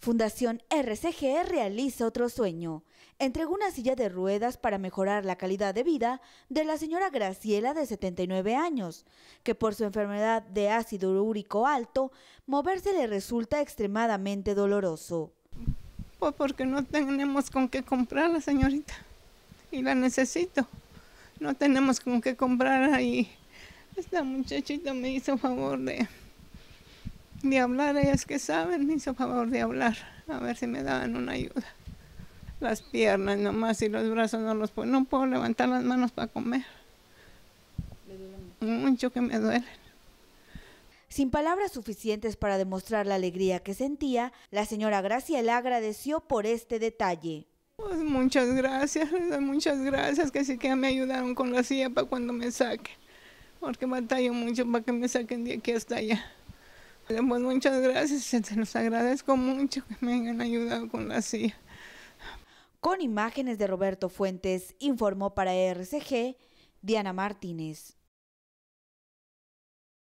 Fundación RCG realiza otro sueño. Entregó una silla de ruedas para mejorar la calidad de vida de la señora Graciela de 79 años, que por su enfermedad de ácido úrico alto, moverse le resulta extremadamente doloroso. Pues porque no tenemos con qué comprarla, señorita, y la necesito. No tenemos con qué comprar ahí. esta muchachita me hizo favor de de hablar, ellas que saben, me hizo favor de hablar, a ver si me daban una ayuda. Las piernas nomás y los brazos no los puedo, no puedo levantar las manos para comer. Mucho que me duelen. Sin palabras suficientes para demostrar la alegría que sentía, la señora Gracia le agradeció por este detalle. Pues muchas gracias, muchas gracias que sí que me ayudaron con la silla para cuando me saquen, porque batallo mucho para que me saquen de aquí hasta allá. Pues muchas gracias, se los agradezco mucho que me hayan ayudado con la silla. Con imágenes de Roberto Fuentes, informó para RCG Diana Martínez.